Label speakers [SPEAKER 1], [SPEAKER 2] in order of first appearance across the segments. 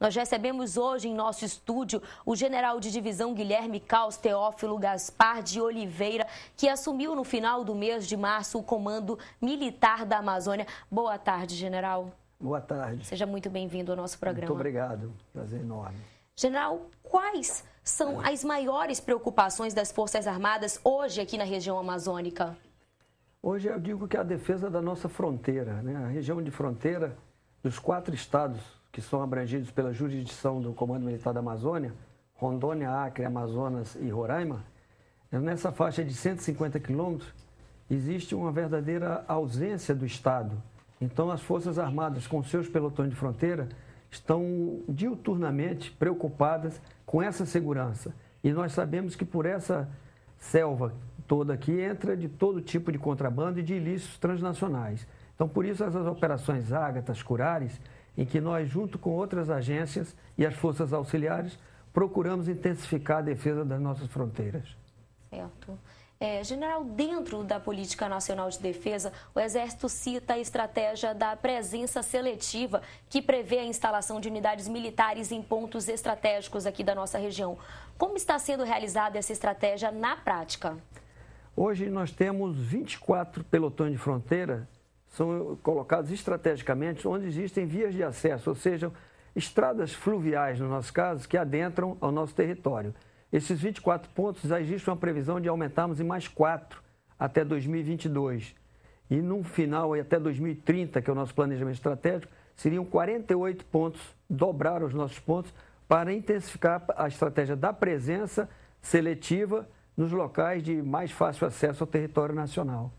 [SPEAKER 1] Nós recebemos hoje em nosso estúdio o general de divisão Guilherme Caos Teófilo Gaspar de Oliveira, que assumiu no final do mês de março o comando militar da Amazônia. Boa tarde, general.
[SPEAKER 2] Boa tarde.
[SPEAKER 1] Seja muito bem-vindo ao nosso programa. Muito
[SPEAKER 2] obrigado. Prazer enorme.
[SPEAKER 1] General, quais são as maiores preocupações das Forças Armadas hoje aqui na região amazônica?
[SPEAKER 2] Hoje eu digo que é a defesa da nossa fronteira, né? a região de fronteira dos quatro estados que são abrangidos pela jurisdição do Comando Militar da Amazônia, Rondônia, Acre, Amazonas e Roraima, nessa faixa de 150 quilômetros, existe uma verdadeira ausência do Estado. Então, as Forças Armadas, com seus pelotões de fronteira, estão diuturnamente preocupadas com essa segurança. E nós sabemos que por essa selva toda aqui entra de todo tipo de contrabando e de ilícitos transnacionais. Então, por isso, essas operações ágatas, curares, em que nós, junto com outras agências e as forças auxiliares, procuramos intensificar a defesa das nossas fronteiras.
[SPEAKER 1] Certo. É, general, dentro da Política Nacional de Defesa, o Exército cita a estratégia da presença seletiva, que prevê a instalação de unidades militares em pontos estratégicos aqui da nossa região. Como está sendo realizada essa estratégia na prática?
[SPEAKER 2] Hoje nós temos 24 pelotões de fronteira são colocados estrategicamente onde existem vias de acesso, ou seja, estradas fluviais, no nosso caso, que adentram ao nosso território. Esses 24 pontos, já existe uma previsão de aumentarmos em mais quatro até 2022. E no final, e até 2030, que é o nosso planejamento estratégico, seriam 48 pontos, dobrar os nossos pontos, para intensificar a estratégia da presença seletiva nos locais de mais fácil acesso ao território nacional.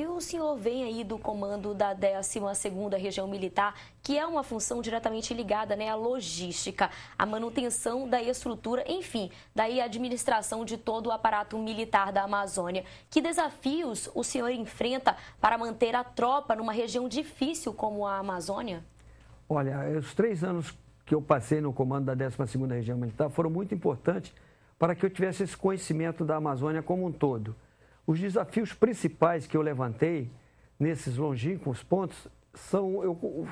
[SPEAKER 1] E o senhor vem aí do comando da 12ª Região Militar, que é uma função diretamente ligada né, à logística, à manutenção da estrutura, enfim, daí a administração de todo o aparato militar da Amazônia. Que desafios o senhor enfrenta para manter a tropa numa região difícil como a Amazônia?
[SPEAKER 2] Olha, os três anos que eu passei no comando da 12ª Região Militar foram muito importantes para que eu tivesse esse conhecimento da Amazônia como um todo. Os desafios principais que eu levantei nesses longínquos pontos são, eu,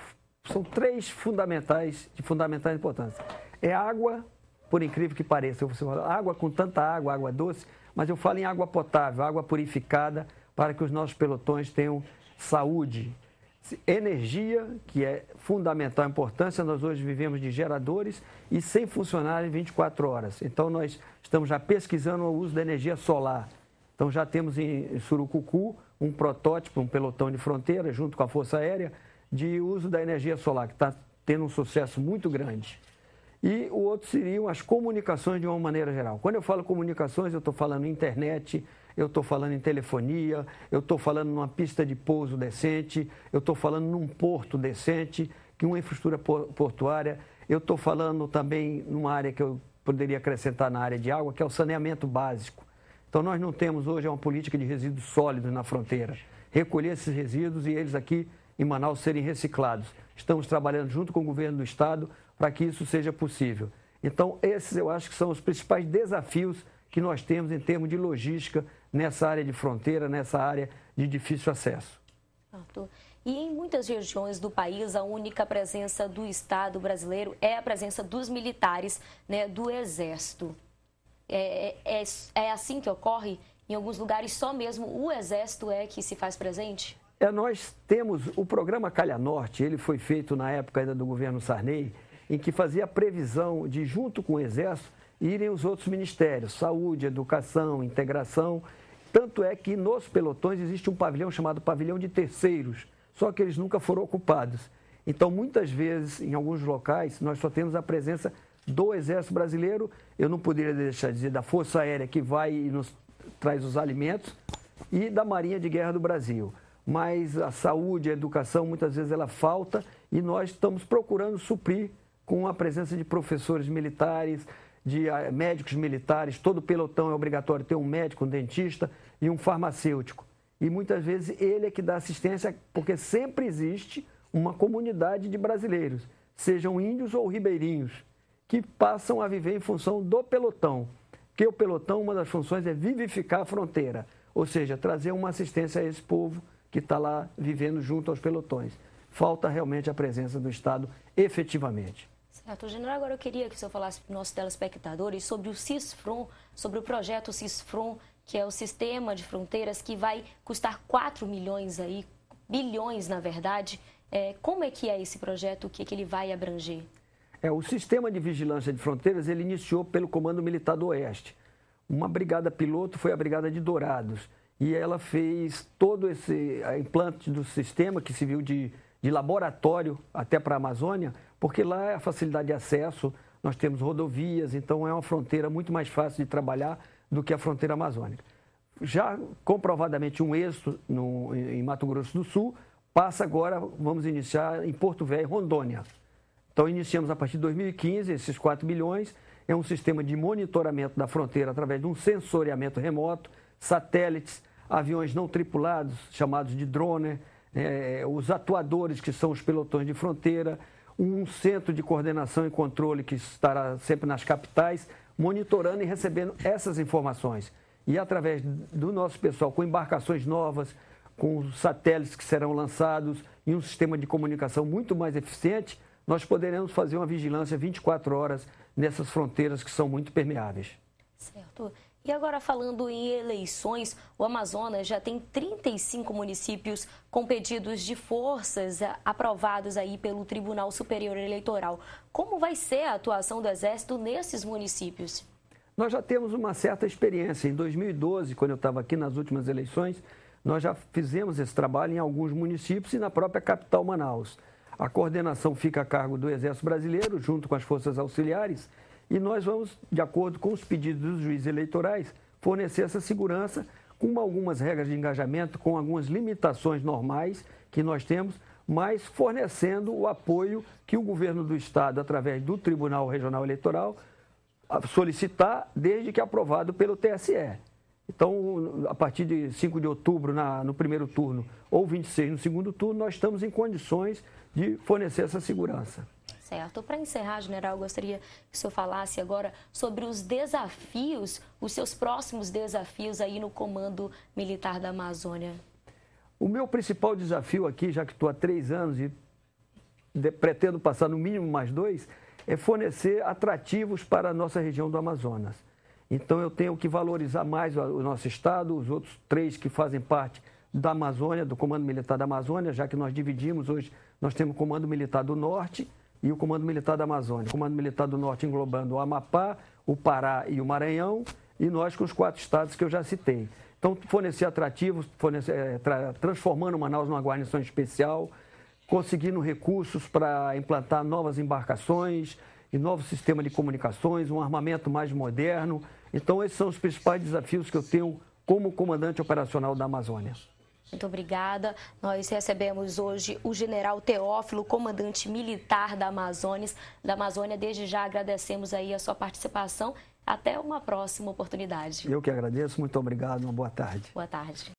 [SPEAKER 2] são três fundamentais, de fundamental importância. É água, por incrível que pareça, água com tanta água, água doce, mas eu falo em água potável, água purificada, para que os nossos pelotões tenham saúde. Energia, que é fundamental importância, nós hoje vivemos de geradores e sem funcionários 24 horas. Então, nós estamos já pesquisando o uso da energia solar. Então já temos em Surucucu um protótipo, um pelotão de fronteira, junto com a Força Aérea, de uso da energia solar, que está tendo um sucesso muito grande. E o outro seriam as comunicações de uma maneira geral. Quando eu falo comunicações, eu estou falando internet, eu estou falando em telefonia, eu estou falando numa pista de pouso decente, eu estou falando num porto decente, que uma infraestrutura portuária, eu estou falando também numa área que eu poderia acrescentar na área de água, que é o saneamento básico. Então, nós não temos hoje uma política de resíduos sólidos na fronteira. Recolher esses resíduos e eles aqui em Manaus serem reciclados. Estamos trabalhando junto com o governo do estado para que isso seja possível. Então, esses eu acho que são os principais desafios que nós temos em termos de logística nessa área de fronteira, nessa área de difícil acesso.
[SPEAKER 1] E em muitas regiões do país, a única presença do Estado brasileiro é a presença dos militares né, do Exército. É, é, é, é assim que ocorre? Em alguns lugares só mesmo o Exército é que se faz presente?
[SPEAKER 2] É, nós temos o programa Calha Norte, ele foi feito na época ainda do governo Sarney, em que fazia a previsão de, junto com o Exército, irem os outros ministérios, saúde, educação, integração. Tanto é que nos pelotões existe um pavilhão chamado pavilhão de terceiros, só que eles nunca foram ocupados. Então, muitas vezes, em alguns locais, nós só temos a presença do Exército Brasileiro, eu não poderia deixar de dizer, da Força Aérea que vai e nos traz os alimentos, e da Marinha de Guerra do Brasil. Mas a saúde, a educação, muitas vezes ela falta e nós estamos procurando suprir com a presença de professores militares, de ah, médicos militares. Todo pelotão é obrigatório ter um médico, um dentista e um farmacêutico. E muitas vezes ele é que dá assistência, porque sempre existe uma comunidade de brasileiros, sejam índios ou ribeirinhos que passam a viver em função do pelotão. Que o pelotão, uma das funções é vivificar a fronteira, ou seja, trazer uma assistência a esse povo que está lá vivendo junto aos pelotões. Falta realmente a presença do Estado efetivamente.
[SPEAKER 1] Certo, general, agora eu queria que o senhor falasse para os nossos telespectadores sobre o CISFRON, sobre o projeto CISFRON, que é o sistema de fronteiras que vai custar 4 milhões aí, bilhões na verdade. É, como é que é esse projeto, o que, é que ele vai abranger?
[SPEAKER 2] É, o sistema de vigilância de fronteiras ele iniciou pelo Comando Militar do Oeste. Uma brigada piloto foi a Brigada de Dourados e ela fez todo esse implante do sistema que se viu de, de laboratório até para a Amazônia, porque lá é a facilidade de acesso, nós temos rodovias, então é uma fronteira muito mais fácil de trabalhar do que a fronteira amazônica. Já comprovadamente um êxito no, em Mato Grosso do Sul, passa agora, vamos iniciar em Porto Velho, Rondônia. Então, iniciamos a partir de 2015 esses 4 bilhões. É um sistema de monitoramento da fronteira através de um sensoriamento remoto, satélites, aviões não tripulados, chamados de drone, né? é, os atuadores, que são os pelotões de fronteira, um centro de coordenação e controle que estará sempre nas capitais, monitorando e recebendo essas informações. E através do nosso pessoal, com embarcações novas, com satélites que serão lançados e um sistema de comunicação muito mais eficiente, nós poderemos fazer uma vigilância 24 horas nessas fronteiras que são muito permeáveis. Certo.
[SPEAKER 1] E agora, falando em eleições, o Amazonas já tem 35 municípios com pedidos de forças eh, aprovados aí pelo Tribunal Superior Eleitoral. Como vai ser a atuação do Exército nesses municípios?
[SPEAKER 2] Nós já temos uma certa experiência. Em 2012, quando eu estava aqui nas últimas eleições, nós já fizemos esse trabalho em alguns municípios e na própria capital Manaus. A coordenação fica a cargo do Exército Brasileiro, junto com as forças auxiliares, e nós vamos, de acordo com os pedidos dos juízes eleitorais, fornecer essa segurança com algumas regras de engajamento, com algumas limitações normais que nós temos, mas fornecendo o apoio que o governo do Estado, através do Tribunal Regional Eleitoral, solicitar desde que aprovado pelo TSE. Então, a partir de 5 de outubro, na, no primeiro turno, ou 26 no segundo turno, nós estamos em condições de fornecer essa segurança.
[SPEAKER 1] Certo. Para encerrar, general, gostaria que o senhor falasse agora sobre os desafios, os seus próximos desafios aí no Comando Militar da Amazônia.
[SPEAKER 2] O meu principal desafio aqui, já que estou há três anos e de, pretendo passar no mínimo mais dois, é fornecer atrativos para a nossa região do Amazonas. Então eu tenho que valorizar mais o nosso Estado, os outros três que fazem parte da Amazônia, do Comando Militar da Amazônia, já que nós dividimos hoje, nós temos o Comando Militar do Norte e o Comando Militar da Amazônia. O Comando Militar do Norte englobando o Amapá, o Pará e o Maranhão, e nós com os quatro estados que eu já citei. Então, fornecer atrativos, fornecer, eh, transformando Manaus numa guarnição especial, conseguindo recursos para implantar novas embarcações, e novo sistema de comunicações, um armamento mais moderno. Então, esses são os principais desafios que eu tenho como comandante operacional da Amazônia.
[SPEAKER 1] Muito obrigada. Nós recebemos hoje o general Teófilo, comandante militar da Amazônia. Da Amazônia, desde já agradecemos aí a sua participação. Até uma próxima oportunidade.
[SPEAKER 2] Eu que agradeço, muito obrigado, uma boa tarde.
[SPEAKER 1] Boa tarde.